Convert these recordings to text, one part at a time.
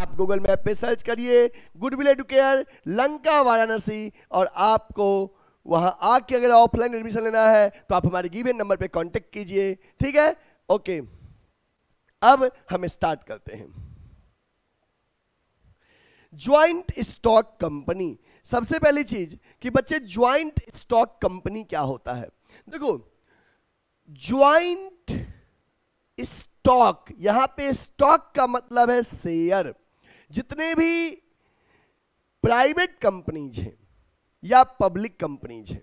आप Google map पे search करिए Goodwill Educare Lanka Varanasi और आपको वहां आके अगर ऑफलाइन एडमिशन लेना है तो आप हमारे गिवेन नंबर पे कांटेक्ट कीजिए ठीक है ओके अब हम स्टार्ट करते हैं ज्वाइंट स्टॉक कंपनी सबसे पहली चीज कि बच्चे ज्वाइंट स्टॉक कंपनी क्या होता है देखो ज्वाइंट स्टॉक यहां पे स्टॉक का मतलब है शेयर जितने भी प्राइवेट कंपनीज हैं या पब्लिक कंपनीज हैं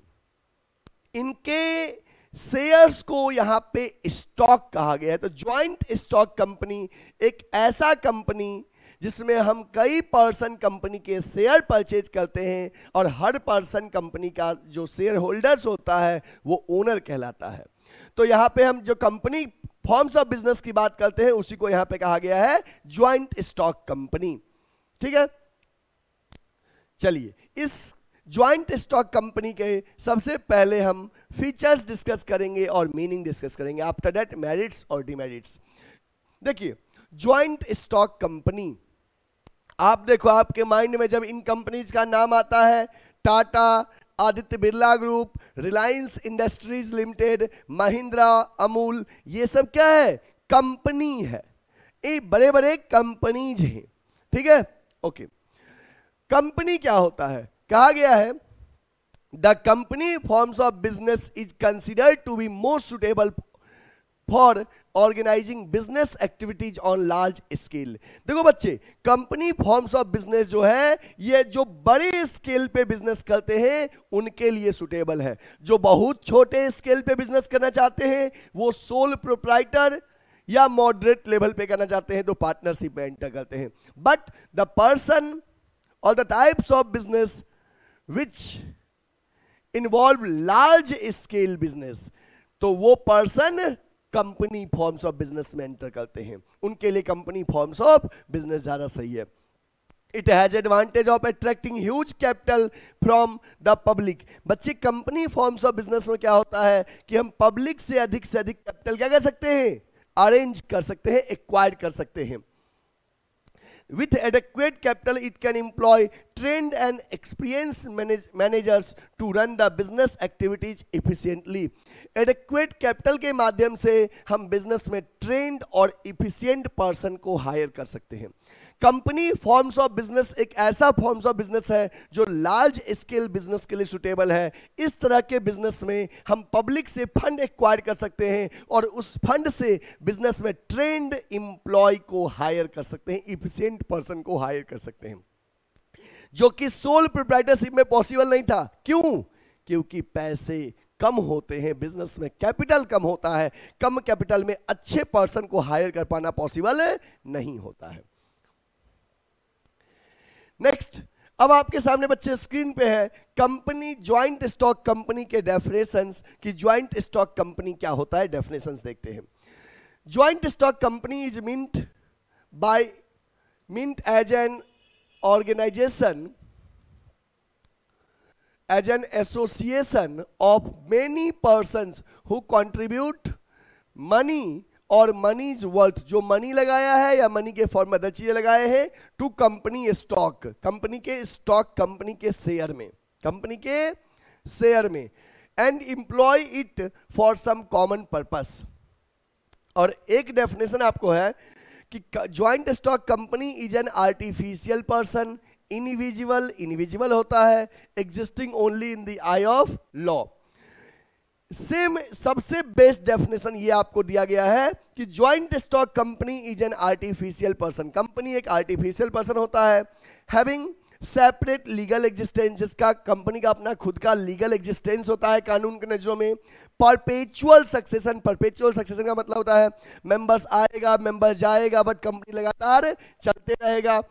इनके शेयर्स को यहां पे स्टॉक कहा गया है तो ज्वाइंट स्टॉक कंपनी एक ऐसा कंपनी जिसमें हम कई पर्सन कंपनी के शेयर परचेज करते हैं और हर पर्सन कंपनी का जो शेयर होल्डर्स होता है वो ओनर कहलाता है तो यहाँ पे हम जो कंपनी फॉर्म्स ऑफ बिजनेस की बात करते हैं उसी को यहां पे कहा गया है ज्वाइंट स्टॉक कंपनी ठीक है चलिए इस ज्वाइंट स्टॉक कंपनी के सबसे पहले हम फीचर्स डिस्कस करेंगे और मीनिंग डिस्कस करेंगे आफ्टर डेट मेरिट्स और डिमेरिट्स देखिए ज्वाइंट स्टॉक कंपनी आप देखो आपके माइंड में जब इन कंपनीज का नाम आता है Tata Aditya Birla Group Reliance Industries Limited Mahindra Amul ये सब क्या है कंपनी है ये बड़े बड़े कंपनीज हैं ठीक है ओके कंपनी क्या होता है कहा गया है the company forms of business is considered to be most suitable for organising business activities on large scale देखो बच्चे कंपनी फॉर्म्स ऑफ बिजनेस जो है ये जो बड़े स्केल पे बिजनेस करते हैं उनके लिए सुटेबल है जो बहुत छोटे स्केल पे बिजनेस करना चाहते हैं वो सोल प्रोप्राइटर या मॉडरेट लेवल पे करना चाहते हैं तो पार्टनरशिप में एंटर करते हैं बट द पर्सन और the types of business which involve large scale business तो वो person company forms of business में एंटर करते हैं उनके लिए कंपनी फॉर्म्स ऑफ बिजनेस ज़्यादा सही है it has advantage of attracting huge capital from the public बच्चे कंपनी फॉर्म्स ऑफ बिजनेस में क्या होता है कि हम पब्लिक से अधिक से अधिक कैपिटल क्या कर सकते हैं अरेंज कर सकते हैं एक्वायर कर सकते हैं With adequate capital, it can employ trained and experienced manage managers to run the business activities efficiently. Adequate capital ke madhyam se hum business mein trained aur efficient person ko hire kar sakte hain company forms of business एक ऐसा forms of business है जो large scale business के लिए suitable है इस तरह के बिजनेस में हम पब्लिक से फंड एक्वायर कर सकते हैं और उस फंड से बिजनेस में ट्रेंड इंप्लॉय को हायर कर सकते हैं कॉम्पिटेंट पर्सन को हायर कर सकते हैं जो कि सोल प्रोप्राइटरशिप में पॉसिबल नहीं था क्यों क्योंकि पैसे कम होते हैं बिजनेस में कैपिटल कम होता है कम कैपिटल में अच्छे पर्सन को हायर कर पाना पॉसिबल नहीं होता है नेक्स्ट अब आपके सामने बच्चे स्क्रीन पे है कंपनी ज्वाइंट स्टॉक कंपनी के डेफिनेशन की ज्वाइंट स्टॉक कंपनी क्या होता है डेफिनेशन देखते हैं joint stock company is mint by Mint as an organization, as an association of many persons who contribute money और मनी इज वर्थ जो money लगाया है या मनी के फॉर्म में अदर चीजें लगाए हैं टू कंपनी स्टॉक कंपनी के स्टॉक कंपनी के शेयर में कंपनी के शेयर में and employ it for some common purpose और एक डेफिनेशन आपको है कि joint stock company is an artificial person invisible invisible होता है existing only in the eye of law same सबसे बेस्ट डेफिनेशन ये आपको दिया गया है कि joint stock company is an artificial person company एक आर्टिफिशियल पर्सन होता है हैविंग सेपरेट लीगल एग्जिस्टेंस जिसका कंपनी का अपना खुद का लीगल एग्जिस्टेंस होता है कानून के नजरों में परपेचुअल सक्सेशन परपेचुअल सक्सेशन का मतलब होता है मेंबर्स आएगा मेंबर जाएगा बट कंपनी लगातार चलते रहेगा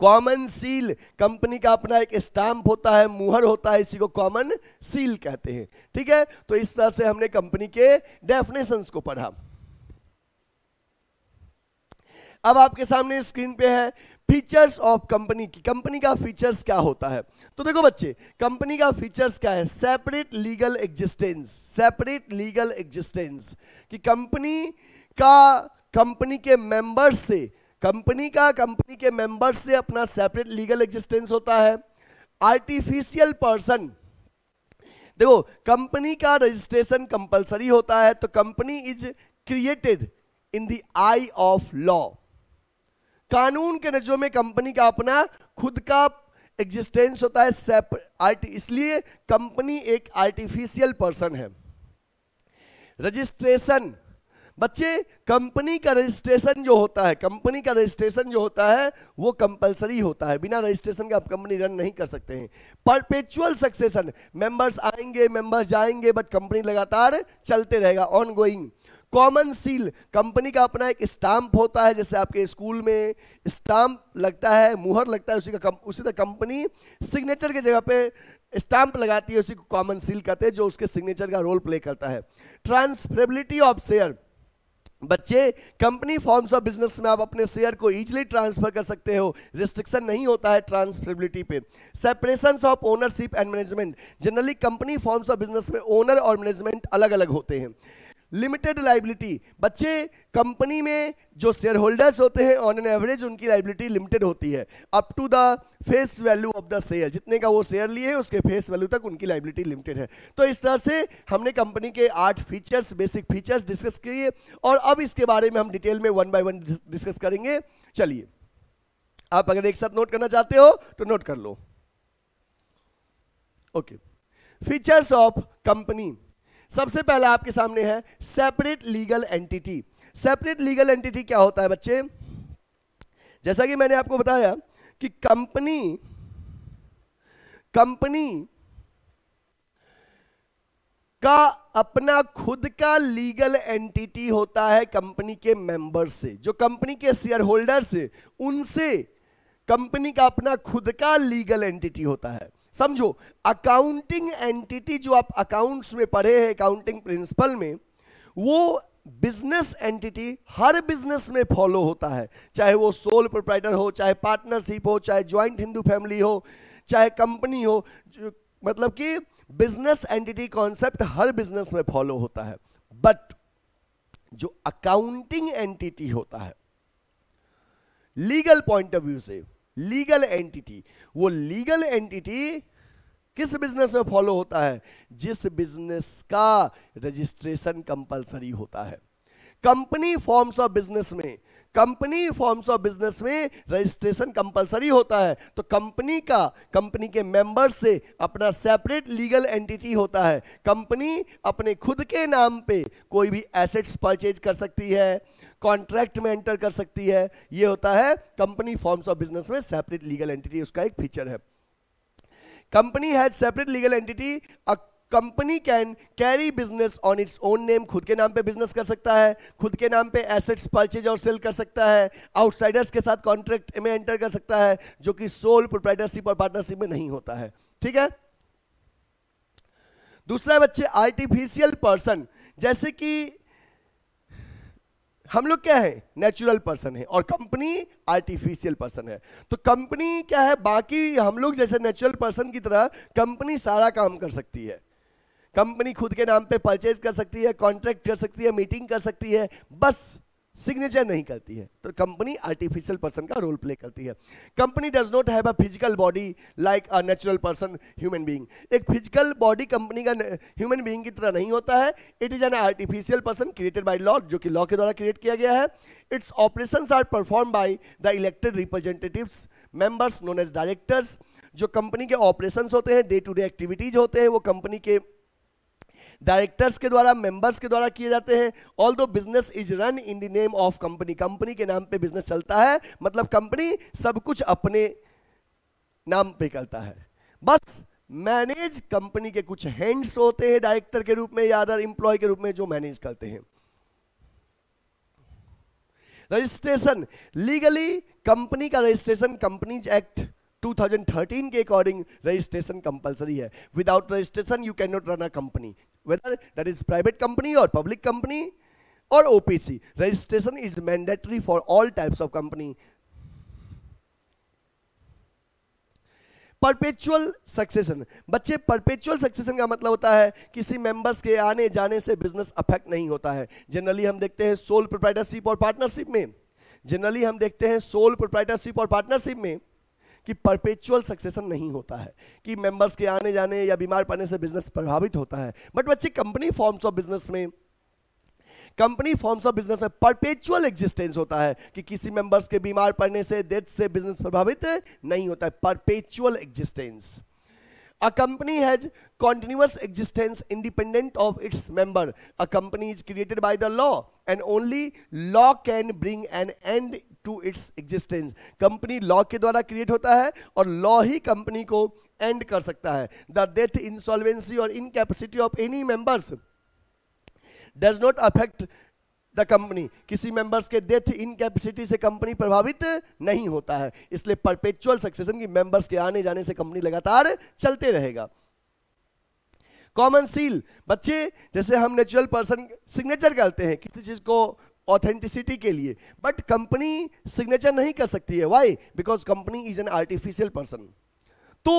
कॉमन सील कंपनी का अपना एक स्टाम्प होता है मुहर होता है इसी को कॉमन सील कहते हैं ठीक है तो इस तरह से हमने कंपनी के डेफिनेशंस को पढ़ा अब आपके सामने स्क्रीन पे है फीचर्स ऑफ कंपनी की कंपनी का फीचर्स क्या होता है तो देखो बच्चे कंपनी का फीचर्स क्या है separate legal existence separate legal existence कि कंपनी का कंपनी के मेंबर्स से कंपनी का कंपनी के मेंबर्स से अपना सेपरेट लीगल एग्जिस्टेंस होता है आर्टिफिशियल पर्सन देखो कंपनी का रजिस्ट्रेशन कंपलसरी होता है तो company is created in the eye of law कानून के नजरों में कंपनी का अपना खुद का एग्जिस्टेंस होता है आर्ट इसलिए कंपनी एक आर्टिफिशियल पर्सन है रजिस्ट्रेशन बच्चे कंपनी का रजिस्ट्रेशन जो होता है कंपनी का रजिस्ट्रेशन जो होता है वो कंपलसरी होता है बिना रजिस्ट्रेशन के आप कंपनी रन नहीं कर सकते हैं परपेचुअल सक्सेशन मेंबर्स आएंगे मेंबर्स जाएंगे बट कंपनी लगातार चलते रहेगा on going common seal company का अपना एक स्टाम्प होता है जैसे आपके स्कूल में स्टाम्प लगता है मुहर लगता है उसी का उसी तरह कंपनी सिग्नेचर की जगह पे स्टाम्प लगाती है उसी को कॉमन सील कहते हैं जो उसके सिग्नेचर का रोल प्ले करता है ट्रांसफरेबिलिटी ऑफ शेयर बच्चे कंपनी फॉर्म्स ऑफ बिजनेस में आप अपने शेयर को इजीली ट्रांसफर कर सकते हो रिस्ट्रिक्शन नहीं होता है ट्रांसफरेबिलिटी पे separation of ownership and management generally company forms of business में ओनर और मैनेजमेंट अलग अलग होते हैं लिमिटेड लाइबिलिटी बच्चे कंपनी में जो शेयर होल्डर्स होते हैं ऑन एन एवरेज उनकी लाइबिलिटी लिमिटेड होती है up to the face value of the share जितने का वो शेयर लिए उसके फेस वैल्यू तक उनकी लाइबिलिटी लिमिटेड है तो इस तरह से हमने कंपनी के आठ फीचर्स बेसिक फीचर्स डिस्कस किए और अब इसके बारे में हम डिटेल में वन बाई वन डिस्कस करेंगे चलिए आप अगर एक साथ नोट करना चाहते हो तो नोट कर लो ओके फीचर्स ऑफ कंपनी सबसे पहला आपके सामने है separate legal entity separate legal entity क्या होता है बच्चे जैसा कि मैंने आपको बताया कि कंपनी कंपनी का अपना खुद का लीगल एंटिटी होता है कंपनी के मेंबर से जो कंपनी के शेयर होल्डर से उनसे कंपनी का अपना खुद का लीगल एंटिटी होता है समझो अकाउंटिंग एंटिटी जो आप अकाउंट्स में पढ़े हैं अकाउंटिंग प्रिंसिपल में वो बिजनेस एंटिटी हर बिजनेस में फॉलो होता है चाहे वो सोल प्रोप्राइटर हो चाहे पार्टनरशिप हो चाहे ज्वाइंट हिंदू फैमिली हो चाहे कंपनी हो मतलब कि बिजनेस एंटिटी कॉन्सेप्ट हर बिजनेस में फॉलो होता है बट जो अकाउंटिंग एंटिटी होता है लीगल पॉइंट ऑफ व्यू से लीगल एंटिटी वो लीगल एंटिटी किस बिजनेस में फॉलो होता है जिस बिजनेस का रजिस्ट्रेशन कंपलसरी होता है कंपनी फॉर्म्स ऑफ बिजनेस में कंपनी फॉर्म्स ऑफ बिजनेस में रजिस्ट्रेशन कंपलसरी होता है तो कंपनी का कंपनी के मेंबर्स से अपना सेपरेट लीगल एंटिटी होता है कंपनी अपने खुद के नाम पे कोई भी एसेट्स परचेज कर सकती है कॉन्ट्रैक्ट में एंटर कर सकती है ये होता है कंपनी फॉर्म्स ऑफ बिजनेस में सेपरेट लीगल एंटिटी उसका एक फीचर है company has separate legal entity a company can carry business on its own name खुद के नाम पे बिजनेस कर सकता है खुद के नाम पे एसेट्स परचेज और सेल कर सकता है आउटसाइडर्स के साथ कॉन्ट्रैक्ट में एंटर कर सकता है जो कि सोल प्रोप्राइटरशिप और पार्टनरशिप में नहीं होता है ठीक है दूसरा बच्चे आर्टिफिशियल पर्सन जैसे कि हम लोग क्या है नेचुरल पर्सन है और कंपनी आर्टिफिशियल पर्सन है तो कंपनी क्या है बाकी हम लोग जैसे नेचुरल पर्सन की तरह कंपनी सारा काम कर सकती है कंपनी खुद के नाम पे परचेज कर सकती है कॉन्ट्रैक्ट कर सकती है मीटिंग कर सकती है बस सिग्नेचर नहीं करती है तो कंपनी आर्टिफिशियल पर्सन का रोल प्ले करती है company does not have a physical body like a natural person human being एक फिजिकल बॉडी कंपनी का ह्यूमन बीइंग की तरह नहीं होता है it is an artificial person created by law जो कि लॉ के द्वारा क्रिएट किया गया है its operation are perform by the elected representative members known as directors जो कंपनी के ऑपरेशन होते हैं डे टू डे एक्टिविटीज होते हैं वो कंपनी के डायरेक्टर्स के द्वारा मेंबर्स के द्वारा किए जाते हैं although business is run in the name of company company के नाम पे बिजनेस चलता है मतलब कंपनी सब कुछ अपने नाम पे करता है बस मैनेज कंपनी के कुछ हैंड्स होते हैं डायरेक्टर के रूप में या अदर इंप्लॉय के रूप में जो मैनेज करते हैं रजिस्ट्रेशन लीगली कंपनी का रजिस्ट्रेशन कंपनीज एक्ट 2013 के अकॉर्डिंग रजिस्ट्रेशन कंपलसरी है without registration you can not run a company whether that is private company or public company or OPC. Registration is mandatory for all types of company. Perpetual succession बच्चे perpetual succession का मतलब होता है किसी members के आने जाने से बिजनेस अफेक्ट नहीं होता है जनरली हम देखते हैं सोल प्रोप्राइटरशिप और पार्टनरशिप में जनरली हम देखते हैं सोल प्रोप्राइटरशिप और पार्टनरशिप में कि परपेचुअल सक्सेसन नहीं होता है कि मेंबर्स के आने जाने या बीमार पड़ने से बिजनेस प्रभावित होता है बट बच्चे कंपनी फॉर्म्स ऑफ बिजनेस में कंपनी फॉर्म्स ऑफ बिजनेस में परपेचुअल एग्जिस्टेंस होता है कि किसी मेंबर्स के बीमार पड़ने से डेथ से बिजनेस प्रभावित नहीं होता है perpetual existence A company has continuous existence independent of its member. A company is created by the law and only law can bring an end to its existence company law के द्वारा create होता है और law ही company को end कर सकता है द डेथ इंसॉल्वेंसी और incapacity of any members does not affect the company किसी मेंबर्स के डेथ इनकेपेसिटी से कंपनी प्रभावित नहीं होता है इसलिए परपेचुअल सक्सेशन की मेंबर्स के आने जाने से कंपनी लगातार चलते रहेगा कॉमन सील बच्चे जैसे हम नेचुरल पर्सन सिग्नेचर करते हैं किसी चीज को ऑथेंटिसिटी के लिए बट कंपनी सिग्नेचर नहीं कर सकती है why because company is an artificial person तो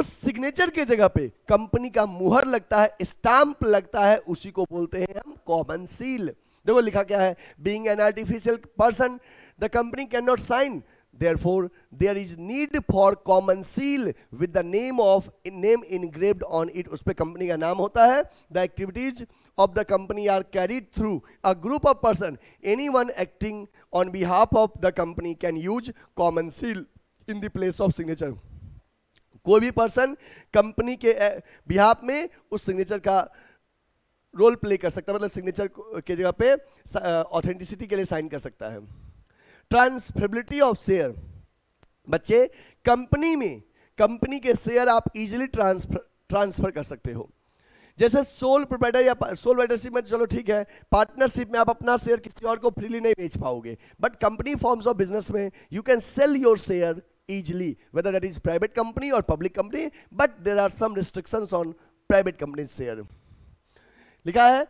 उस सिग्नेचर के जगह पे कंपनी का मुहर लगता है स्टाम्प लगता है उसी को बोलते हैं हम कॉमन सील देखो लिखा क्या है being an artificial person the company can not sign therefore there is need for common seal with the name of name engraved on it us pe company ka naam hota hai the activities of the company are carried through a group of person anyone acting on behalf of the company can use common seal in the place of signature कोई भी person company के behalf में उस signature का role play कर सकता है मतलब सिग्नेचर के जगह पे ऑथेंटिसिटी के लिए साइन कर सकता है ट्रांसफरेबिलिटी ऑफ शेयर बच्चे कंपनी में कंपनी के शेयर आप इजीली ट्रांसफर ट्रांसफर कर सकते हो जैसे सोल प्रोवाइडर या सोल प्रोवाइडरशिप में चलो ठीक है पार्टनरशिप में आप अपना शेयर किसी और को फ्रीली नहीं बेच पाओगे but company forms of business में you can sell your share easily whether that is private company और public company but there are some restrictions ऑन प्राइवेट कंपनी शेयर लिखा है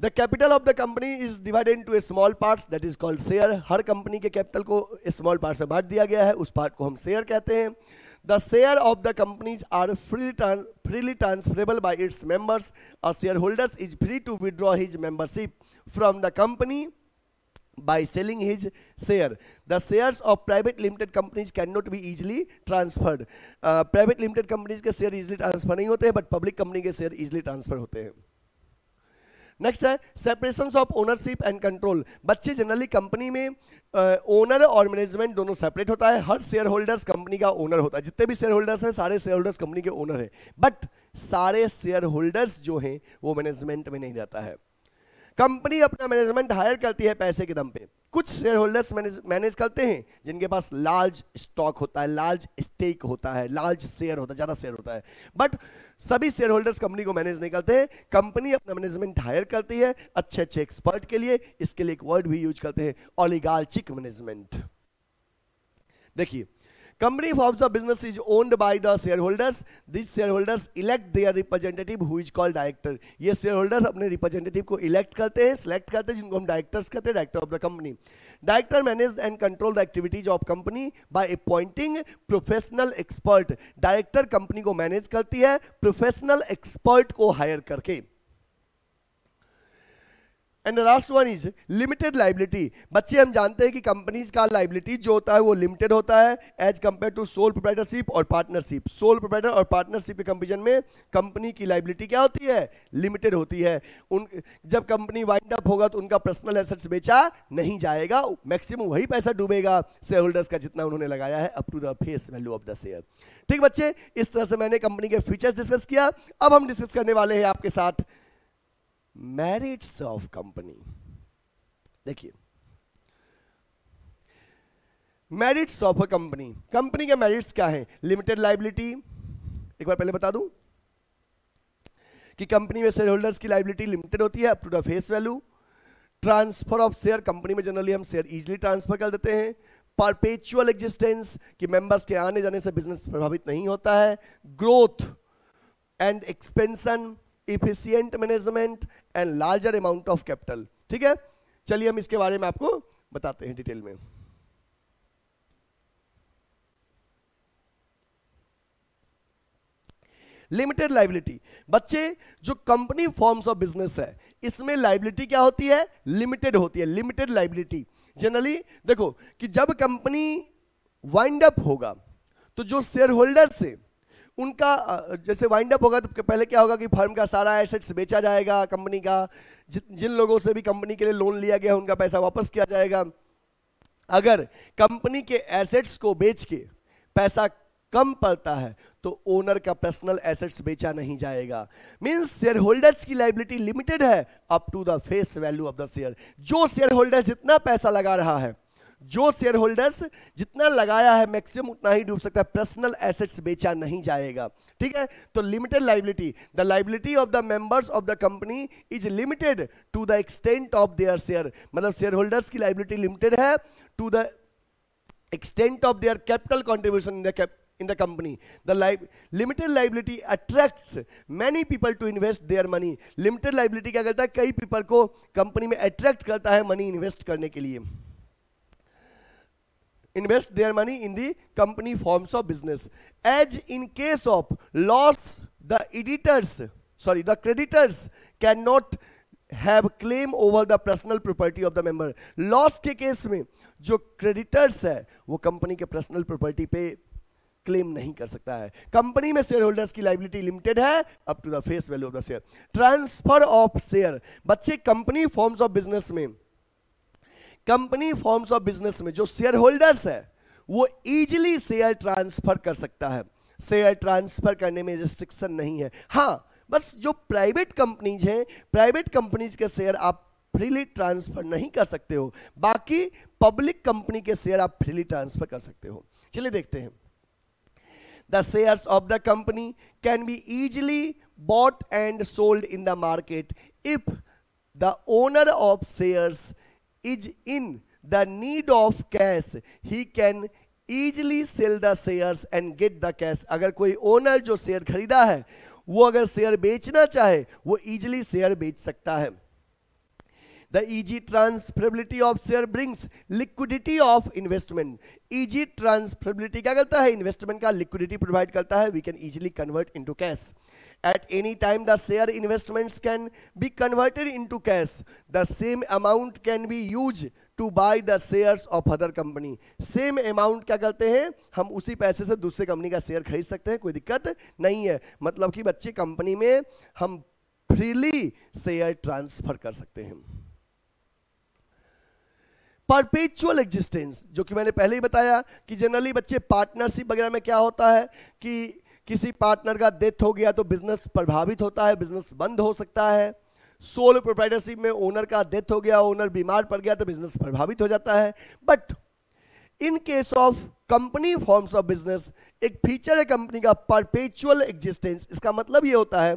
the capital of the company is divided to a small parts that is called share हर company के capital को small part से बांट दिया गया है उस पार्ट को हम शेयर कहते हैं the share of the companies are freely transferable by its members और shareholders is free to withdraw his membership from the company by selling his share the shares of private limited companies cannot be easily transferred uh, private limited companies के share easily transfer नहीं होते हैं but public company के share easily transfer होते हैं next है separation of ownership and control बच्चे generally company में ओनर और मैनेजमेंट दोनों सेपरेट होता है हर शेयर होल्डर्स कंपनी का ओनर होता है जितने भी शेयर होल्डर्स हैं सारे शेयर होल्डर्स कंपनी के ओनर हैं बट सारे शेयर होल्डर्स जो हैं वो मैनेजमेंट में नहीं रहता है कंपनी अपना मैनेजमेंट हायर करती है पैसे के दम पे कुछ शेयर होल्डर्स मैनेज करते हैं जिनके पास लार्ज स्टॉक होता है लार्ज स्टेक होता है लार्ज शेयर होता है ज़्यादा शेयर होता है बट सभी शेयर होल्डर्स कंपनी को मैनेज नहीं करते हैं कंपनी अपना मैनेजमेंट हायर करती है अच्छे अच्छे एक्सपर्ट के लिए इसके लिए एक वर्ड भी यूज करते हैं ऑलिगार्चिक मैनेजमेंट देखिए Company forms a business is owned by the shareholders. These shareholders elect their representative who is called director. ये shareholders अपने representative को elect करते हैं select करते हैं जिनको हम directors कहते हैं director of the company. Director manage and control the activities of company by appointing professional expert. Director company को manage करती है professional expert को hire करके and last one is limited liability बच्चे हम जानते हैं कि कंपनीज का लाइबिलिटी जो होता है वो लिमिटेड होता है as compare to sole proprietorship और पार्टनरशिप सोल प्रोपराइटर और पार्टनरशिप के कंपेरिजन में कंपनी की लाइबिलिटी क्या होती है लिमिटेड होती है उन जब कंपनी वाइंड अप होगा तो उनका पर्सनल एसेट्स बेचा नहीं जाएगा मैक्सिमम वही पैसा डूबेगा शेयर होल्डर्स का जितना उन्होंने लगाया है up to the face value of the share ठीक बच्चे इस तरह से मैंने कंपनी के फीचर्स डिस्कस किया अब हम डिस्कस करने वाले हैं आपके साथ मेरिट्स ऑफ कंपनी देखिए merits of a company company के मेरिट्स क्या है लिमिटेड लाइबिलिटी एक बार पहले बता दूं कि कंपनी में शेयर होल्डर्स की लाइबिलिटी लिमिटेड होती है up to the face value transfer of share company में जनरली हम शेयर इजिली ट्रांसफर कर देते हैं परपेचुअल एग्जिस्टेंस कि मेंबर्स के आने जाने से बिजनेस प्रभावित नहीं होता है growth and expansion efficient management and larger amount of capital ठीक है चलिए हम इसके बारे में आपको बताते हैं डिटेल में लिमिटेड लाइबिलिटी बच्चे जो कंपनी फॉर्म्स ऑफ बिजनेस है इसमें लाइबिलिटी क्या होती है लिमिटेड होती है लिमिटेड लाइबिलिटी जनरली देखो कि जब कंपनी वाइंड अप होगा तो जो शेयर होल्डर्स है उनका जैसे वाइंड अप होगा तो पहले क्या होगा कि फर्म का सारा एसेट्स बेचा जाएगा कंपनी का जिन लोगों से भी कंपनी के लिए लोन लिया गया उनका पैसा वापस किया जाएगा अगर कंपनी के एसेट्स को बेच के पैसा कम पड़ता है तो ओनर का पर्सनल एसेट्स बेचा नहीं जाएगा मींस शेयर होल्डर्स की लाइबिलिटी लिमिटेड है up to the face value of the share जो शेयर होल्डर जितना पैसा लगा रहा है जो शेयर होल्डर्स जितना लगाया है मैक्सिमम उतना ही डूब सकता है पर्सनल एसेट्स बेचा नहीं जाएगा ठीक है तो limited liability the liability of the members of the company is limited to the extent of their share मतलब शेयर होल्डर्स की लाइबिलिटी लिमिटेड है to the extent of their capital contribution in the cap in the company the li limited liability attracts many people to invest their money limited liability क्या करता है कई people को company में attract करता है money invest करने के लिए invest their money in the company forms of business as in case of loss the editors sorry the creditors cannot have claim over the personal property of the member loss के case में जो creditors है वो company के personal property पे claim नहीं कर सकता है कंपनी में शेयर होल्डर्स की लाइबिलिटी लिमिटेड है up to the face value of the share transfer of share बच्चे कंपनी फॉर्म्स ऑफ बिजनेस में कंपनी फॉर्म्स ऑफ बिजनेस में जो शेयर होल्डर्स है वो इजीली शेयर ट्रांसफर कर सकता है शेयर ट्रांसफर करने में रिस्ट्रिक्शन नहीं है हाँ बस जो प्राइवेट कंपनीज हैं प्राइवेट कंपनीज के शेयर आप फ्रीली ट्रांसफर नहीं कर सकते हो बाकी पब्लिक कंपनी के शेयर आप फ्रीली ट्रांसफर कर सकते हो चलिए देखते हैं the share of the company can be easily bought and sold in the market if the owner of shares is in the need of cash he can easily sell the shares and get the cash अगर कोई owner जो share खरीदा है वो अगर share बेचना चाहे वो इजिली शेयर बेच सकता है the easy transferability of share brings liquidity of investment easy transferability क्या करता है इन्वेस्टमेंट का लिक्विडिटी प्रोवाइड करता है we can easily convert into cash At any time, the share investments can be converted into cash. The same amount can be used to buy the shares of other company same amount kya karte hain hum usi paise se दूसरे company ka share खरीद सकते हैं कोई दिक्कत नहीं है मतलब ki बच्चे कंपनी में हम फ्रीली शेयर ट्रांसफर कर सकते हैं परपेचुअल एग्जिस्टेंस जो कि मैंने पहले ही बताया कि जनरली बच्चे पार्टनरशिप वगैरह में क्या होता है कि किसी पार्टनर का डेथ हो गया तो बिजनेस प्रभावित होता है बिजनेस बंद हो सकता है सोल प्रोप्राइटरशिप में ओनर का डेथ हो गया ओनर बीमार पड़ गया तो बिजनेस प्रभावित हो जाता है but in case of company forms of business एक फीचर है कंपनी का परपेचुअल एग्जिस्टेंस इसका मतलब ये होता है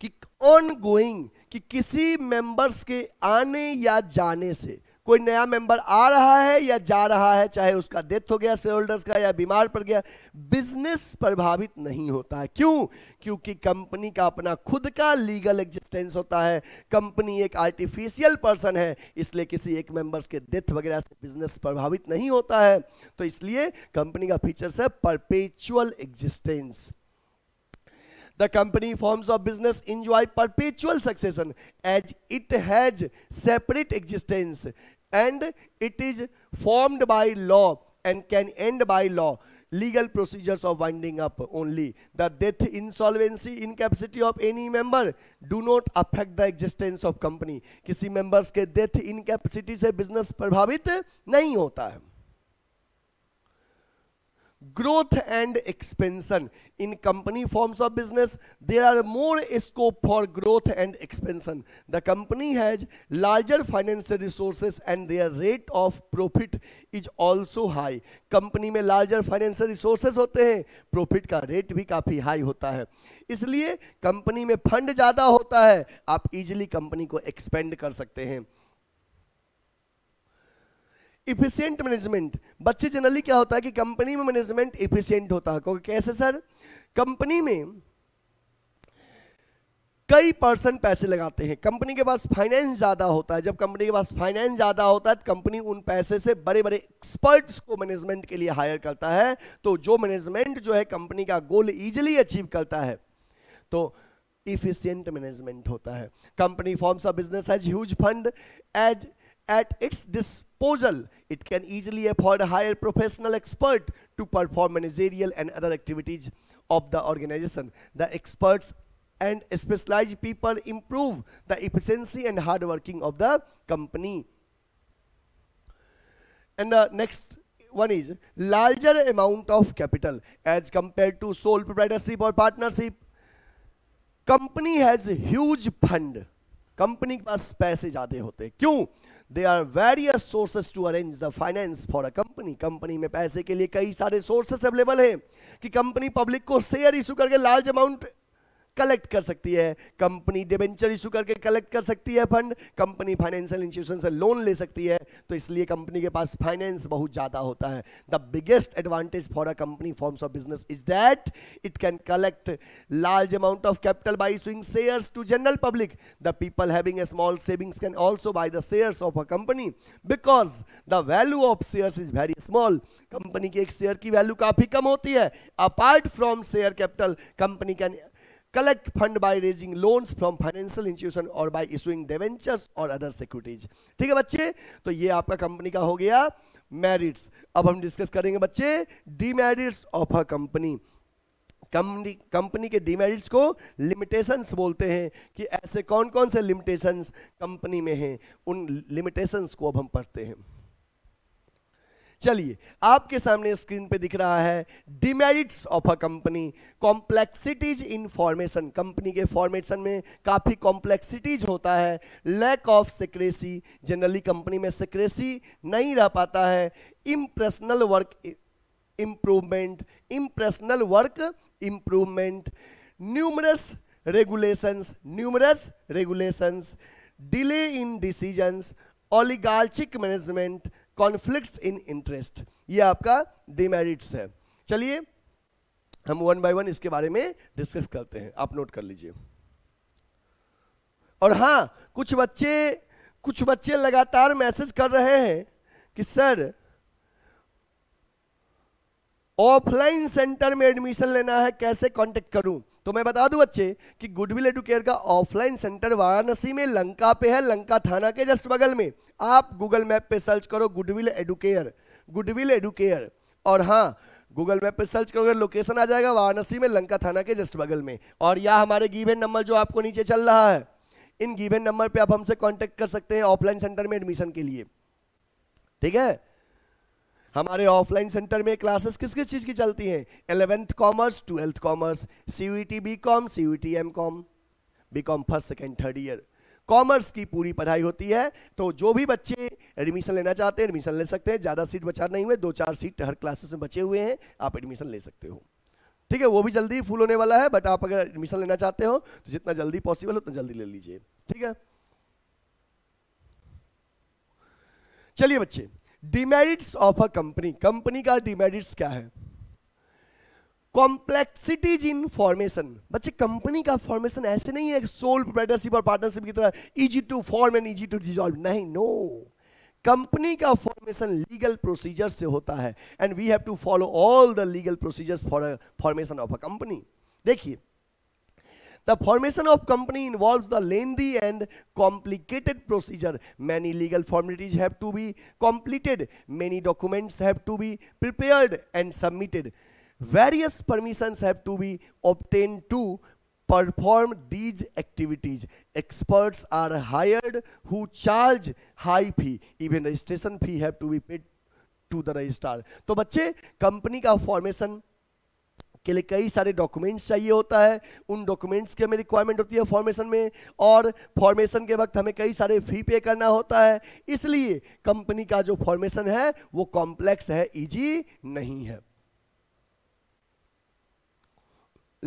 कि ऑन गोइंग कि किसी मेंबर्स के आने या जाने से कोई नया मेंबर आ रहा है या जा रहा है चाहे उसका डेथ हो गया शेयर होल्डर्स का या बीमार पड़ गया बिजनेस प्रभावित नहीं होता है क्यों क्योंकि कंपनी का अपना खुद का लीगल एग्जिस्टेंस होता है कंपनी एक आर्टिफिशियल पर्सन है इसलिए किसी एक मेंबर्स के डेथ वगैरह से बिजनेस प्रभावित नहीं होता है तो इसलिए कंपनी का फीचर है perpetual existence the company forms of business enjoy perpetual succession as it has separate existence and it is formed by law and can end by law legal procedures of winding up only the death insolvency incapacity of any member do not affect the existence of company किसी members के death incapacity से business प्रभावित नहीं होता है growth and expansion in company forms of business there are more scope for growth and expansion the company has larger financial resources and their rate of profit is also high company में larger financial resources होते हैं profit का rate भी काफ़ी high होता है इसलिए company में फंड ज़्यादा होता है आप इजीली कंपनी को एक्सपेंड कर सकते हैं इफिशियंट मैनेजमेंट बच्चे जनरली क्या होता है कि कंपनी में मैनेजमेंट इफिशियंट होता है क्योंकि कैसे सर कंपनी में कई पर्सन पैसे लगाते हैं कंपनी के पास फाइनेंस ज़्यादा होता है जब कंपनी के पास फाइनेंस ज़्यादा होता है तो कंपनी उन पैसे से बड़े बड़े एक्सपर्ट्स को मैनेजमेंट के लिए हायर करता है तो जो मैनेजमेंट जो है कंपनी का गोल इजिली अचीव करता है तो इफिशियंट मैनेजमेंट होता है company forms of business has huge fund as at its disposal. It can easily afford a higher professional expert to perform managerial and other activities of the organization. The experts and specialized people improve the efficiency and hard working of the company. And the next one is larger amount of capital as compared to sole proprietorship or partnership. Company has huge fund. Company के पास पैसे there are various sources to arrange the finance for a company company में पैसे के लिए कई सारे sources available हैं कि company public को share issue करके large amount कलेक्ट कर सकती है कंपनी डिबेंचर इशू करके कलेक्ट कर सकती है फंड कंपनी फाइनेंशियल इंस्टीट्यूशन से लोन ले सकती है तो इसलिए कंपनी के पास फाइनेंस बहुत ज़्यादा होता है the biggest advantage for a company forms of business is that it can collect large amount of capital by issuing shares to general public the people having small savings can also buy the shares of a company because the value of shares is very small company के एक share की value काफ़ी कम होती है apart from share capital company can collect fund by raising loans from financial institution or by issuing debentures or other securities ठीक है बच्चे तो ये आपका कंपनी का हो गया मेरिट्स अब हम डिस्कस करेंगे बच्चे demerits of a company company company के डिमेरिट्स को लिमिटेशंस बोलते हैं कि ऐसे कौन कौन से लिमिटेशंस कंपनी में हैं उन लिमिटेशंस को अब हम पढ़ते हैं चलिए आपके सामने स्क्रीन पे दिख रहा है demerits of a company complexities in formation company के फॉर्मेशन में काफ़ी कॉम्प्लेक्सिटीज होता है lack of secrecy generally company में सिक्रेसी नहीं रह पाता है impersonal work improvement impersonal work improvement numerous regulations numerous regulations delay in decisions oligarchic management conflict in interest ये आपका डिमेरिट्स है चलिए हम वन बाय वन इसके बारे में डिस्कस करते हैं आप नोट कर लीजिए और हाँ कुछ बच्चे कुछ बच्चे लगातार मैसेज कर रहे हैं कि सर ऑफलाइन सेंटर में एडमिशन लेना है कैसे कांटेक्ट करूं तो मैं बता दूं बच्चे कि गुडविल एडुकेयर का ऑफलाइन सेंटर वाराणसी में लंका पे है लंका थाना के जस्ट बगल में आप गूगल मैप पे सर्च करो गुडविल एडुकेयर गुडविल एडुकेयर और हाँ गूगल मैप पे सर्च करोगे लोकेशन आ जाएगा वाराणसी में लंका थाना के जस्ट बगल में और यह हमारे गीवेन नंबर जो आपको नीचे चल रहा है इन गीवेन नंबर पर आप हमसे कॉन्टेक्ट कर सकते हैं ऑफलाइन सेंटर में एडमिशन के लिए ठीक है हमारे ऑफलाइन सेंटर में क्लासेस किस किस चीज़ की चलती हैं eleventh commerce twelfth commerce C T B com C M com B com first second third year commerce की पूरी पढ़ाई होती है तो जो भी बच्चे एडमिशन लेना चाहते हैं एडमिशन ले सकते हैं ज़्यादा सीट बचा नहीं हुए दो चार सीट हर क्लासेस में बचे हुए हैं आप एडमिशन ले सकते हो ठीक है वो भी जल्दी फुल होने वाला है बट आप अगर एडमिशन लेना चाहते हो तो जितना जल्दी पॉसिबल उतना जल्दी ले लीजिए ठीक है चलिए बच्चे demerits of a company company का डिमेरिट्स क्या है कॉम्प्लेक्सिटीज इन फॉर्मेशन बच्चे कंपनी का फॉर्मेशन ऐसे नहीं है सोल प्रोप्राइटरशिप और पार्टनरशिप की तरह easy to form and easy to dissolve नहीं नो कंपनी का फॉर्मेशन लीगल प्रोसीजर से होता है and we have to follow all the legal procedures for formation of a company देखिए The formation of company involves the lengthy and complicated procedure. Many legal formalities have to be completed. Many documents have to be prepared and submitted. Various permissions have to be obtained to perform these activities. Experts are hired who charge high fee. Even registration fee have to be paid to the registrar. So, बच्चे company का के लिए कई सारे documents चाहिए होता है उन डॉक्यूमेंट्स की हमें रिक्वायरमेंट होती है फॉर्मेशन में और फॉर्मेशन के वक्त हमें कई सारे फी पे करना होता है इसलिए कंपनी का जो फॉर्मेशन है वो कॉम्प्लेक्स है इजी नहीं है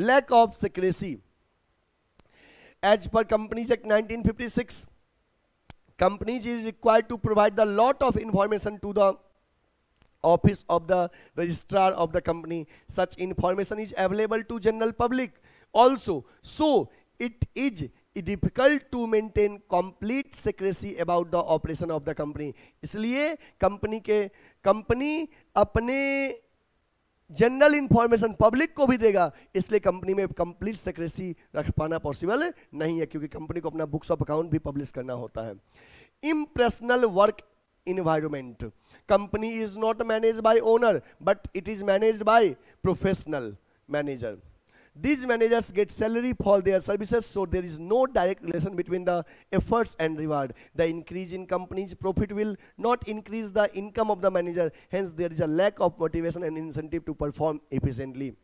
लैक ऑफ सिक्रेसी एज पर company act 1956 companies is required to provide the lot of information to the office of the registrar of the company. Such information is available to general public also. So it is difficult to maintain complete secrecy about the operation of the company. इसलिए company के company अपने general information public को भी देगा इसलिए company में complete secrecy रख पाना पॉसिबल नहीं है क्योंकि कंपनी को अपना बुक्स ऑफ अकाउंट भी पब्लिश करना होता है impersonal work environment company is not managed by owner but it is managed by professional manager these managers get salary for their services so there is no direct relation between the efforts and reward the increase in company's profit will not increase the income of the manager hence there is a lack of motivation and incentive to perform efficiently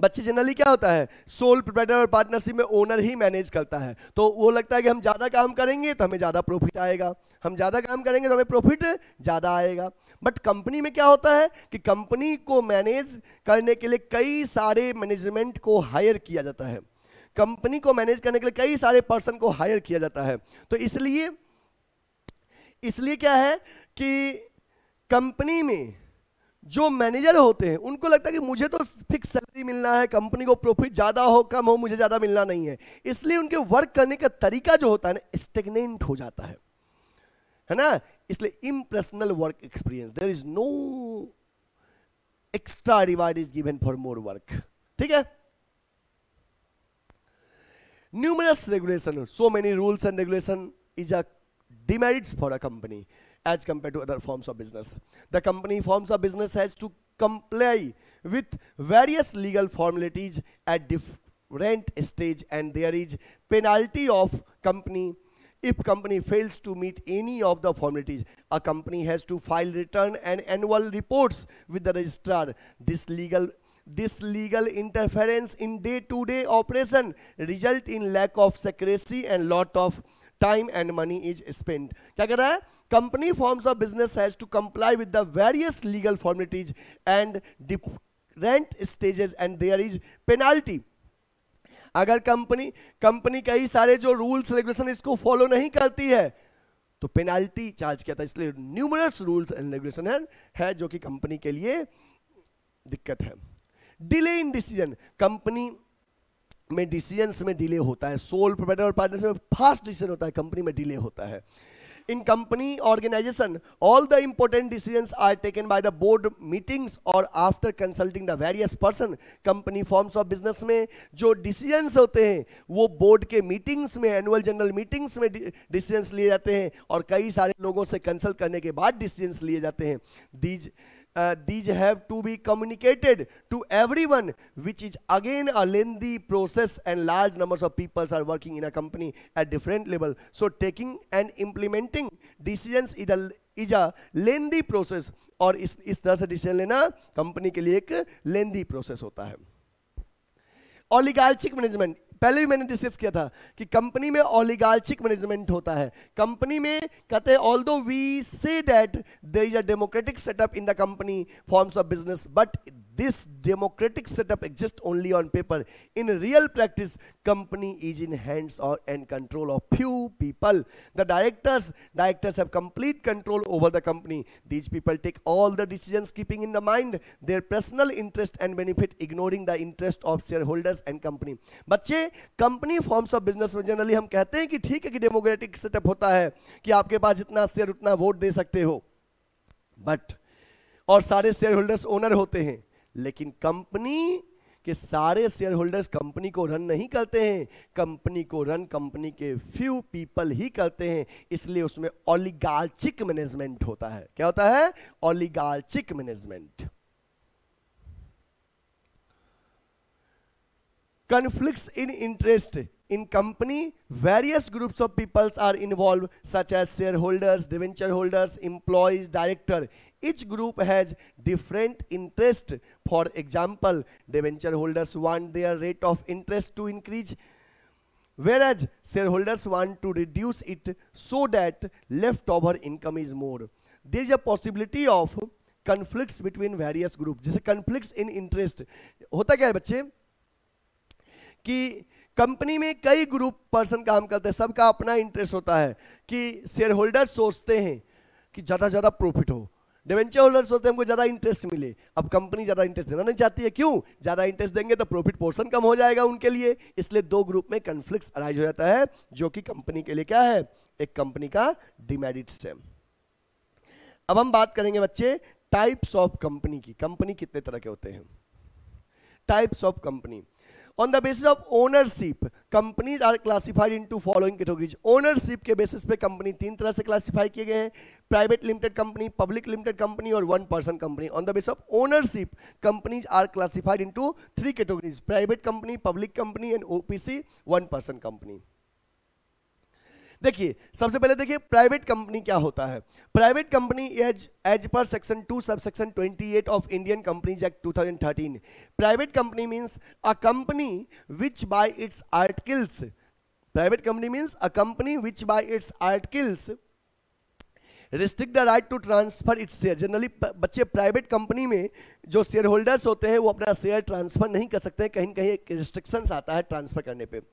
बच्चे generally क्या होता है sole proprietor और partnership में owner ही manage करता है तो वो लगता है कि हम ज़्यादा काम करेंगे तो हमें ज़्यादा प्रॉफिट आएगा हम ज़्यादा काम करेंगे तो हमें प्रॉफिट ज़्यादा आएगा बट कंपनी में क्या होता है कि कंपनी को मैनेज करने के लिए कई सारे मैनेजमेंट को हायर किया जाता है कंपनी को मैनेज करने के लिए कई सारे पर्सन को हायर किया जाता है तो इसलिए इसलिए क्या है कि कंपनी में जो मैनेजर होते हैं उनको लगता है कि मुझे तो फिक्स सैलरी मिलना है कंपनी को प्रॉफिट ज़्यादा हो कम हो मुझे ज़्यादा मिलना नहीं है इसलिए उनके वर्क करने का तरीका जो होता है ना स्टेगनेंट हो जाता है है ना इसलिए impersonal work experience there is no extra reward is given for more work ठीक है numerous regulation so many rules and regulation is a demerits for a company as compared to other forms of business. The company forms of business has to comply with various legal formalities at different stage and there is penalty of company if company fails to meet any of the formalities, a company has to file return and annual reports with the registrar. This legal this legal interference in day-to-day -day operation result in lack of secrecy and lot of time and money is spent. क्या कर रहा है? company forms of business has to comply with the various legal formalities and different stages and there is penalty अगर company company कई सारे जो rules regulation इसको follow नहीं करती है तो पेनाल्टी चार्ज किया था इसलिए न्यूमरस रूल्स एंड रेगुलेशन है, है जो कि कंपनी के लिए दिक्कत है डिले इन डिसीजन कंपनी में डिसीजंस में डिले होता है सोल प्रोवाइडर और पार्टनरशिप में फास्ट डिसीजन होता है कंपनी में डिले होता है in company organization all the important decisions are taken by the board meetings or after consulting the various person company forms of business में जो decisions होते हैं वो board के meetings में annual general meetings में decisions लिए जाते हैं और कई सारे लोगों से consult करने के बाद decisions लिए जाते हैं these uh, these have to be communicated to everyone which is again a lengthy process and large numbers of people are working in a company at different level so taking and implementing decisions is a is a lengthy process और इस इस तरह से decision लेना company के लिए एक lengthy process होता है ऑलिगार्चिक मैनेजमेंट पहले भी मैंने डिस्कस किया था कि कंपनी में ऑलिगार्चिक मैनेजमेंट होता है कंपनी में कहते हैं although we say that there is a democratic setup in the company forms of business but this democratic setup exists only on paper. In real practice, company is in hands or and control of few people. The directors, directors have complete control over the company. These people take all the decisions keeping in the mind their personal interest and benefit, ignoring the interest of shareholders and company. बच्चे company forms of business में generally हम कहते हैं कि ठीक है कि democratic setup होता है कि आपके पास जितना शेयर उतना वोट दे सकते हो बट और सारे शेयर होल्डर्स ओनर होते हैं लेकिन कंपनी के सारे शेयर होल्डर्स कंपनी को रन नहीं करते हैं कंपनी को रन कंपनी के फ्यू पीपल ही करते हैं इसलिए उसमें ओलीगार्चिक मैनेजमेंट होता है क्या होता है oligarchic management conflicts in interest in company various groups of peoples are involve such as share holders debenture holders employees director each group has different interest for example debenture holders want their rate of interest to increase whereas shareholders want to reduce it so that leftover income is more there is a possibility of conflicts between various group jaise conflicts in interest hota kya hai bacche ki company में कई group person काम करते हैं सबका अपना interest होता है कि शेयर होल्डर सोचते हैं कि ज़्यादा ज़्यादा प्रॉफिट हो डिवेंचर होल्डर्स होते हमको ज्यादा इंटरेस्ट मिले अब कंपनी ज्यादा इंटरेस्ट देना नहीं चाहती है क्यों ज्यादा इंटरेस्ट देंगे तो प्रॉफिट पोर्शन कम हो जाएगा उनके लिए इसलिए दो ग्रुप में कंफ्लिक्स अराइज हो जाता है जो कि कंपनी के लिए क्या है एक कंपनी का डिमेरिट्स है अब हम बात करेंगे बच्चे टाइप्स ऑफ कंपनी की कंपनी कितने तरह के होते हैं types of company on the basis of ownership companies are classified into following categories ownership के बेसिस पे कंपनी तीन तरह से क्लासिफाई किए गए हैं private limited company public limited company और one person company on the base of ownership companies are classified into three categories private company public company and OPC one person company देखिए सबसे पहले देखिए प्राइवेट कंपनी क्या होता है private company as as पर section two sub section twenty eight of Indian companies act two thousand thirteen private company means a company which by its articles private company means a company which by its articles restrict the right to transfer its share generally बच्चे private company में जो share shareholders होते हैं वो अपना share transfer नहीं कर सकते कहीं कहीं एक रिस्ट्रिक्शंस आता है ट्रांसफर करने पर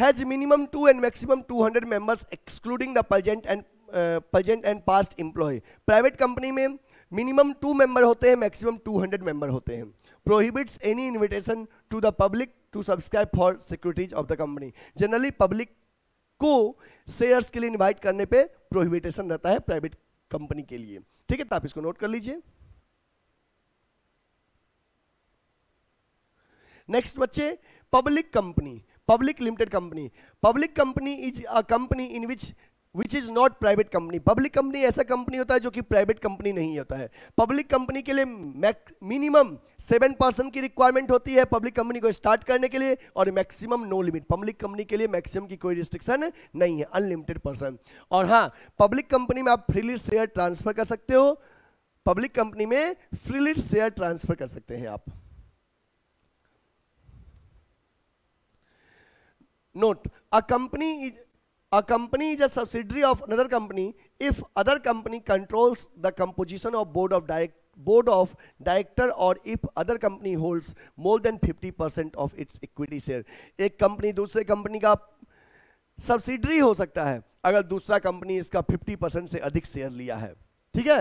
has minimum 2 and maximum 200 members excluding the present and uh, present and past employee private company में minimum 2 member होते हैं maximum 200 member होते हैं prohibits any invitation to the public to subscribe for securities of the company generally public को shares के लिए invite करने पे प्रोहिबिटेशन रहता है प्राइवेट कंपनी के लिए ठीक है तो आप इसको नोट कर लीजिए नेक्स्ट बच्चे public company public limited company public company is a company in which which is not private company public company ऐसा कंपनी होता है जो कि प्राइवेट कंपनी नहीं होता है पब्लिक कंपनी के लिए मिनिमम सेवन परसेंट की रिक्वायरमेंट होती है पब्लिक कंपनी को स्टार्ट करने के लिए और maximum no limit public company के लिए मैक्सिमम की कोई रिस्ट्रिक्शन नहीं है अनलिमिटेड पर्सन और हाँ पब्लिक कंपनी में आप फ्रीली शेयर ट्रांसफर कर सकते हो पब्लिक कंपनी में फ्रीली शेयर ट्रांसफर कर सकते हैं आप note a company is a company is a subsidiary of another company if other company controls the composition of board of direct board of director और if other company holds more than 50% percent of its equity share एक company दूसरे company का subsidiary हो सकता है अगर दूसरा company इसका फिफ्टी परसेंट से अधिक शेयर लिया है ठीक है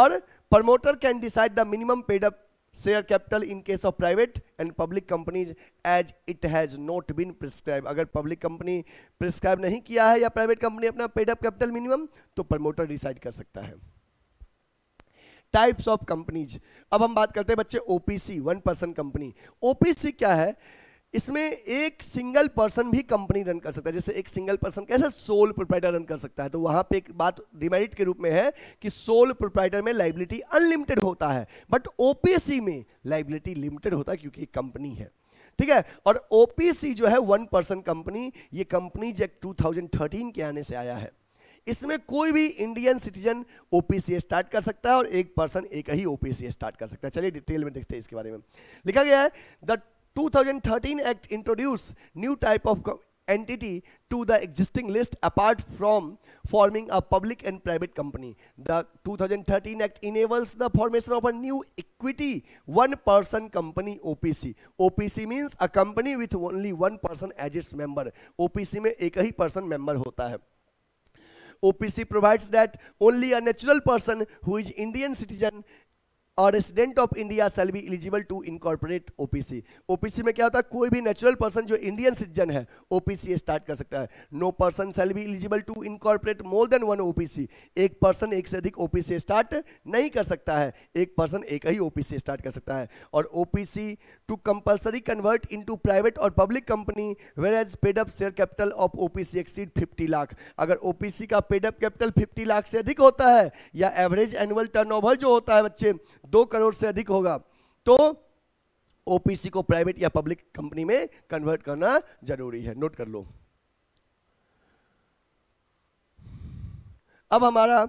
और promoter can decide the minimum paid up share capital in case of private and public companies as it has not been prescribe अगर पब्लिक कंपनी प्रिस्क्राइब नहीं किया है या प्राइवेट कंपनी अपना पेड अप कैपिटल मिनिमम तो प्रमोटर डिसाइड कर सकता है टाइप्स ऑफ कंपनीज अब हम बात करते हैं बच्चे OPC one person company OPC क्या है इसमें एक सिंगल पर्सन भी कंपनी रन कर सकता है जैसे एक सिंगल पर्सन कैसे सोल प्रोप्राइटर रन कर सकता है तो वहां पे एक बात डिमेरिट के रूप में है कि सोल प्रोप्राइटर में लाइबिलिटी अनलिमिटेड होता है बट ओपीसी में लाइबिलिटी लिमिटेड होता है क्योंकि कंपनी है ठीक है और ओपीसी जो है वन पर्सन कंपनी ये कंपनी जैक टू के आने से आया है इसमें कोई भी इंडियन सिटीजन ओपीसी स्टार्ट कर सकता है और एक पर्सन एक ही ओपीसी स्टार्ट कर सकता है चलिए डिटेल में देखते हैं इसके बारे में लिखा गया है the 2013 Act introduced new type of entity to the existing list apart from forming a public and private company. The 2013 Act enables the formation of a new equity one-person company OPC. OPC means a company with only one person as its member. OPC में एक ही person member होता है OPC provides that only a natural person who is Indian citizen और resident of India shall be eligible to incorporate OPC OPC में क्या होता है कोई भी नेचुरल पर्सन जो इंडियन सिटीजन है ओपीसी स्टार्ट कर सकता है no person shall be eligible to incorporate more than one OPC एक पर्सन एक से अधिक ओपीसी स्टार्ट नहीं कर सकता है एक पर्सन एक ही ओपीसी स्टार्ट कर सकता है और OPC to compulsory convert into private or public company whereas paid up share capital of OPC exceed 50 lakh अगर OPC का paid up capital 50 लाख से अधिक होता है या average annual turnover जो होता है बच्चे दो करोड़ से अधिक होगा तो ओपीसी को प्राइवेट या पब्लिक कंपनी में कन्वर्ट करना जरूरी है नोट कर लो अब हमारा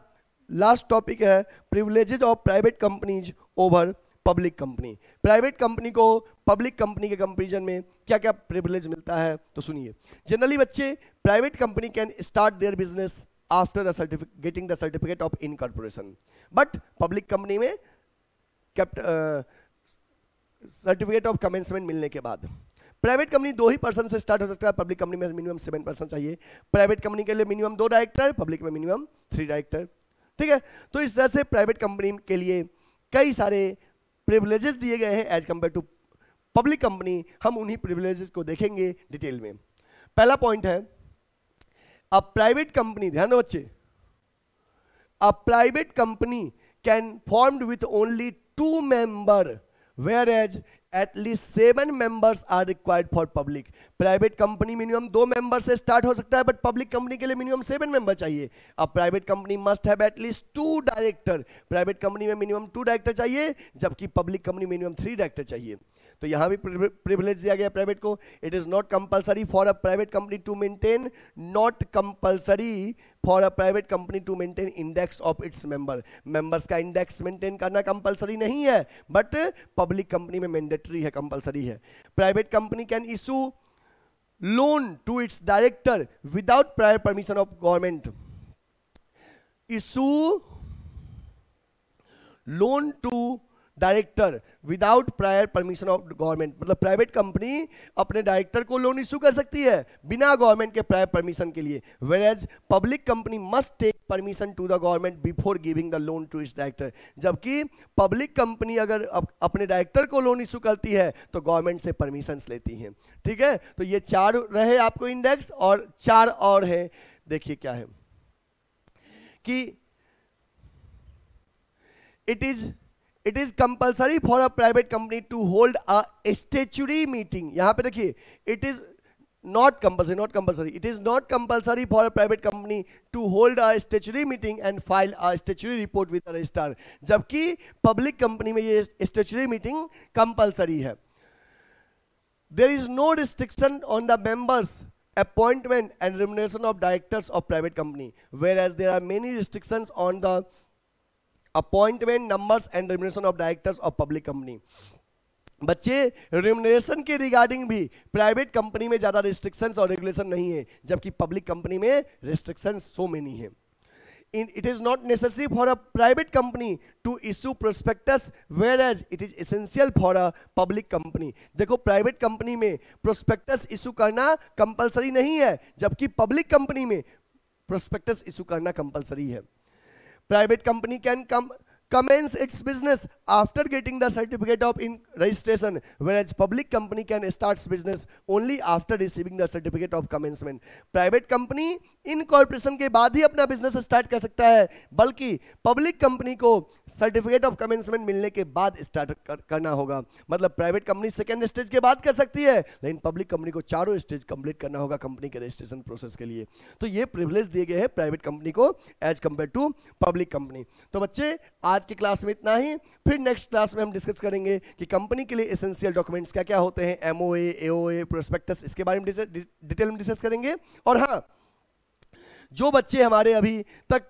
लास्ट टॉपिक है privileges of private companies over public company private company को पब्लिक कंपनी के कंपेरिजन में क्या क्या प्रिविलेज मिलता है तो सुनिए जनरली बच्चे private company can start their business after the getting the certificate of incorporation but public company में सर्टिफिकेट ऑफ कमेंसमेंट मिलने के बाद प्राइवेट कंपनी दो ही पर्सन से स्टार्ट हो सकता है पब्लिक कंपनी में मिनिमम सेवन पर्सन चाहिए प्राइवेट कंपनी के लिए मिनिमम दो डायरेक्टर पब्लिक में मिनिमम थ्री डायरेक्टर ठीक है तो इस तरह से प्राइवेट कंपनी के लिए कई सारे प्रिवलेजेस दिए गए हैं as compare to public company हम उन्हीं प्रिवलेजेस को देखेंगे डिटेल में पहला पॉइंट है अ प्राइवेट कंपनी ध्यान दो बच्चे a private company can formed with only two member whereas at least seven members are required for public private company minimum दो मेंबर से स्टार्ट हो सकता है बट पब्लिक कंपनी के लिए मिनिमम सेवन मेंबर चाहिए अब private company must have at least two director private company में मिनिमम टू डायरेक्टर चाहिए जबकि public company minimum three director चाहिए तो यहां भी प्रिविलेज दिया गया प्राइवेट को it is not compulsory for a private company to maintain not compulsory for a private company to maintain index of its member members का इंडेक्स मेंटेन करना compulsory नहीं है बट पब्लिक कंपनी में mandatory है compulsory है private company can issue loan to its director without prior permission of government issue loan to director without prior permission of government मतलब private company अपने director को loan issue कर सकती है बिना गवर्नमेंट के प्रायर परमिशन के लिए whereas public company must take permission to the government before giving the loan to इस डायरेक्टर जबकि पब्लिक कंपनी अगर अप, अपने डायरेक्टर को लोन इशू करती है तो गवर्नमेंट से परमिशन लेती है ठीक है तो ये चार रहे आपको इंडेक्स और चार और है देखिए क्या है कि it is it is compulsory for a private company to hold a statutory meeting यहां पे देखिए it is not compulsory not compulsory it is not compulsory for a private company to hold a statutory meeting and file a statutory report with register जबकि public company में ये statutory meeting compulsory है there is no restriction on the members appointment and remuneration of directors of private company whereas there are many restrictions on the appointment numbers and remuneration of directors of public company बच्चे remuneration के regarding भी private company में ज़्यादा restrictions और regulation नहीं है जबकि public company में रिस्ट्रिक्शंस सो मेनी है in it is not necessary for a private company to issue prospectus whereas it is essential for a public company देखो private company में prospectus issue करना compulsory नहीं है जबकि public company में prospectus issue करना compulsory है private company can come commence its business after getting the certificate of in registration whereas public company can starts business only after receiving the certificate of commencement private company incorporation के बाद ही अपना business start कर सकता है बल्कि public company को certificate of commencement मिलने के बाद स्टार्ट कर, करना होगा मतलब प्राइवेट कंपनी सेकेंड स्टेज के बाद कर सकती है लेकिन पब्लिक कंपनी को चारों स्टेज कंप्लीट करना होगा कंपनी के रजिस्ट्रेशन प्रोसेस के लिए तो ये प्रिविलेज दिए गए हैं प्राइवेट कंपनी को as compare to public company तो बच्चे आज आज की क्लास में इतना ही फिर नेक्स्ट क्लास में हम डिस्कस करेंगे कि कंपनी के लिए एसेंशियल डॉक्यूमेंट्स क्या क्या होते हैं एमओ ओ ए प्रोस्पेक्टस इसके बारे में डिटेल में डिस्कस करेंगे और हाँ जो बच्चे हमारे अभी तक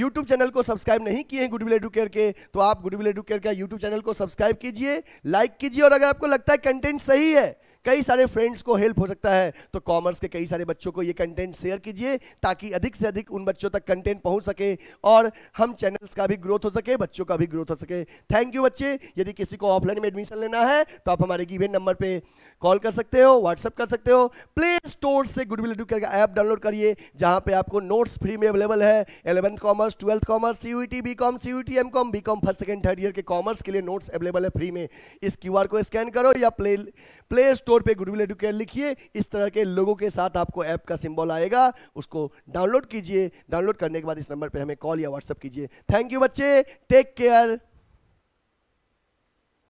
YouTube चैनल को सब्सक्राइब नहीं किए हैं गुडविल एडुकेयर के तो आप गुडविल एडुकेयर का YouTube चैनल को सब्सक्राइब कीजिए लाइक कीजिए और अगर आपको लगता है कंटेंट सही है कई सारे फ्रेंड्स को हेल्प हो सकता है तो कॉमर्स के कई सारे बच्चों को ये कंटेंट शेयर कीजिए ताकि अधिक से अधिक उन बच्चों तक कंटेंट पहुंच सके और हम चैनल्स का भी ग्रोथ हो सके बच्चों का भी ग्रोथ हो सके थैंक यू बच्चे यदि किसी को ऑफलाइन में एडमिशन लेना है तो आप हमारे गिवन नंबर पर कॉल कर सकते हो व्हाट्सअप कर सकते हो प्ले स्टोर से गुडविल एडू करके ऐप डाउनलोड करिए जहाँ पर आपको नोट्स फ्री में अवेलेबल है eleventh commerce twelfth commerce C U T B com C U T M com B com first second third year के कॉमर्स के लिए नोट्स अवेलेबल है फ्री में इस क्यू को स्कैन करो या प्ले प्ले स्टोर पे गुडविल एडुकेट लिखिए इस तरह के लोगों के साथ आपको ऐप का सिंबल आएगा उसको डाउनलोड कीजिए डाउनलोड करने के बाद इस नंबर पर हमें कॉल या व्हाट्सअप कीजिए थैंक यू बच्चे टेक केयर